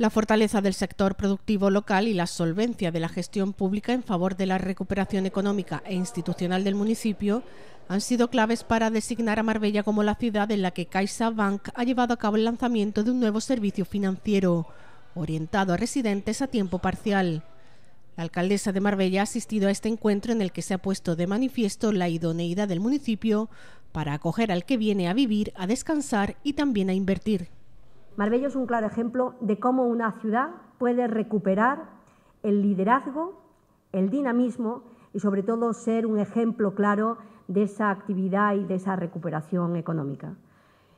la fortaleza del sector productivo local y la solvencia de la gestión pública en favor de la recuperación económica e institucional del municipio han sido claves para designar a Marbella como la ciudad en la que CaixaBank ha llevado a cabo el lanzamiento de un nuevo servicio financiero orientado a residentes a tiempo parcial. La alcaldesa de Marbella ha asistido a este encuentro en el que se ha puesto de manifiesto la idoneidad del municipio para acoger al que viene a vivir, a descansar y también a invertir. Marbella es un claro ejemplo de cómo una ciudad puede recuperar el liderazgo, el dinamismo y sobre todo ser un ejemplo claro de esa actividad y de esa recuperación económica.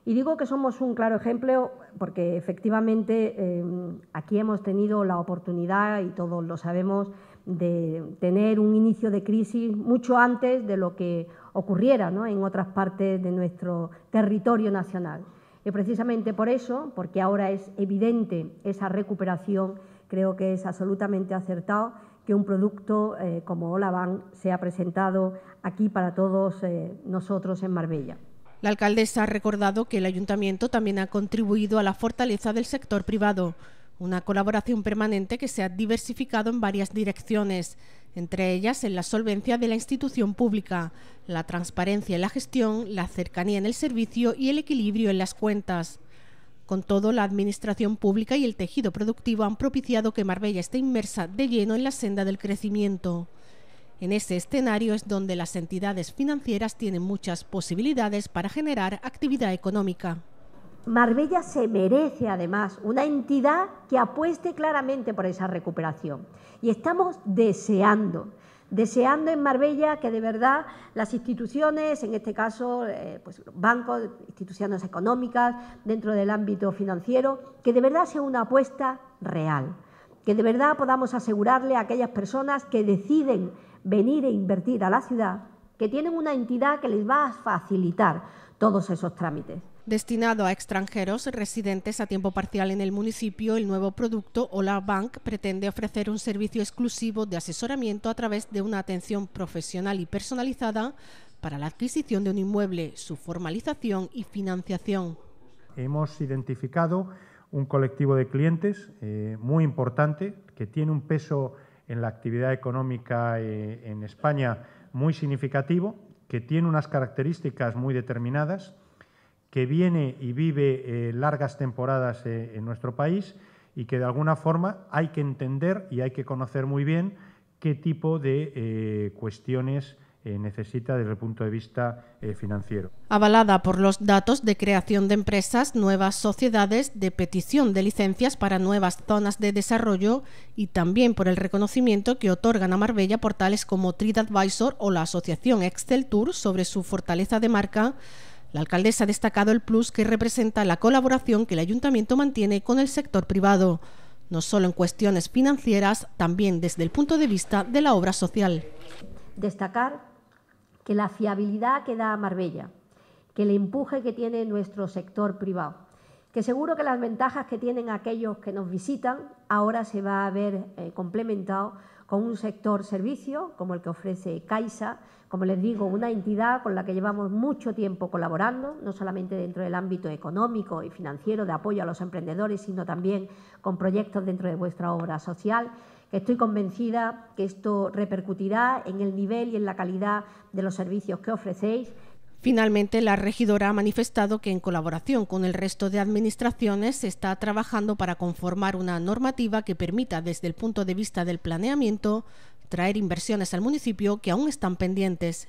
Y digo que somos un claro ejemplo porque efectivamente em, aquí hemos tenido la oportunidad, y todos lo sabemos, de tener un inicio de crisis mucho antes de lo que ocurriera en otras partes de nuestro territorio nacional. Y precisamente por eso, porque ahora es evidente esa recuperación, creo que es absolutamente acertado que un producto eh, como Olaván sea presentado aquí para todos eh, nosotros en Marbella. La alcaldesa ha recordado que el ayuntamiento también ha contribuido a la fortaleza del sector privado, una colaboración permanente que se ha diversificado en varias direcciones entre ellas en la solvencia de la institución pública, la transparencia en la gestión, la cercanía en el servicio y el equilibrio en las cuentas. Con todo, la administración pública y el tejido productivo han propiciado que Marbella esté inmersa de lleno en la senda del crecimiento. En ese escenario es donde las entidades financieras tienen muchas posibilidades para generar actividad económica. Marbella se merece además una entidad que apueste claramente por esa recuperación. Y estamos deseando, deseando en Marbella que de verdad las instituciones, en este caso eh, pues, bancos, instituciones económicas, dentro del ámbito financiero, que de verdad sea una apuesta real, que de verdad podamos asegurarle a aquellas personas que deciden venir e invertir a la ciudad, que tienen una entidad que les va a facilitar todos esos trámites. Destinado a extranjeros residentes a tiempo parcial en el municipio, el nuevo producto Hola Bank pretende ofrecer un servicio exclusivo de asesoramiento a través de una atención profesional y personalizada para la adquisición de un inmueble, su formalización y financiación. Hemos identificado un colectivo de clientes eh, muy importante que tiene un peso en la actividad económica eh, en España muy significativo, que tiene unas características muy determinadas que viene y vive eh, largas temporadas eh, en nuestro país y que de alguna forma hay que entender y hay que conocer muy bien qué tipo de eh, cuestiones necesita desde el punto de vista financiero. Avalada por los datos de creación de empresas, nuevas sociedades, de petición de licencias para nuevas zonas de desarrollo y también por el reconocimiento que otorgan a Marbella portales como Advisor o la asociación Excel Tour sobre su fortaleza de marca la alcaldesa ha destacado el plus que representa la colaboración que el ayuntamiento mantiene con el sector privado, no solo en cuestiones financieras, también desde el punto de vista de la obra social. Destacar que la fiabilidad que da Marbella, que el empuje que tiene nuestro sector privado, que seguro que las ventajas que tienen aquellos que nos visitan ahora se va a ver eh, complementado con un sector servicio como el que ofrece Caixa, como les digo, una entidad con la que llevamos mucho tiempo colaborando, no solamente dentro del ámbito económico y financiero de apoyo a los emprendedores, sino también con proyectos dentro de vuestra obra social. Que Estoy convencida que esto repercutirá en el nivel y en la calidad de los servicios que ofrecéis Finalmente, la regidora ha manifestado que en colaboración con el resto de administraciones se está trabajando para conformar una normativa que permita, desde el punto de vista del planeamiento, traer inversiones al municipio que aún están pendientes.